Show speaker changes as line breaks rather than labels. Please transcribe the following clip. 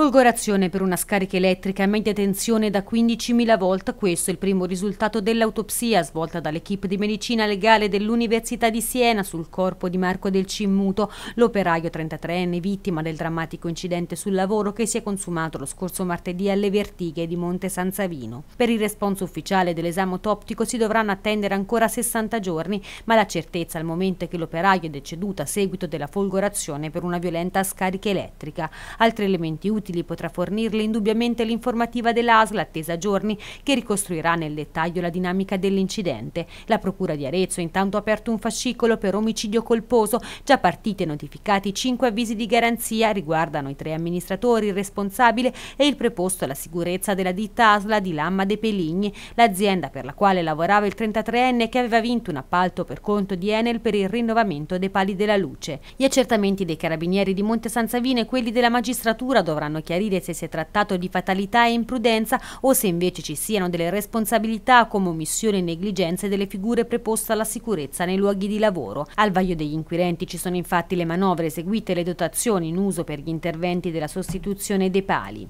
Folgorazione per una scarica elettrica a media tensione da 15.000 volt, questo è il primo risultato dell'autopsia svolta dall'equipe di medicina legale dell'Università di Siena sul corpo di Marco del Cimmuto, l'operaio 33enne vittima del drammatico incidente sul lavoro che si è consumato lo scorso martedì alle Vertighe di Monte San Savino. Per il responso ufficiale dell'esame autoptico si dovranno attendere ancora 60 giorni, ma la certezza al momento è che l'operaio è deceduto a seguito della folgorazione per una violenta scarica elettrica. Altri elementi utili utili potrà fornirle indubbiamente l'informativa dell'ASL attesa giorni che ricostruirà nel dettaglio la dinamica dell'incidente. La Procura di Arezzo intanto ha aperto un fascicolo per omicidio colposo, già partite e notificati cinque avvisi di garanzia riguardano i tre amministratori, il responsabile e il preposto alla sicurezza della ditta ASLA di Lamma De Peligni, l'azienda per la quale lavorava il 33enne che aveva vinto un appalto per conto di Enel per il rinnovamento dei pali della luce. Gli accertamenti dei carabinieri di Monte San Savino e quelli della magistratura dovranno devono chiarire se si è trattato di fatalità e imprudenza o se invece ci siano delle responsabilità come omissioni e negligenze delle figure preposte alla sicurezza nei luoghi di lavoro. Al vaglio degli inquirenti ci sono infatti le manovre eseguite e le dotazioni in uso per gli interventi della sostituzione dei pali.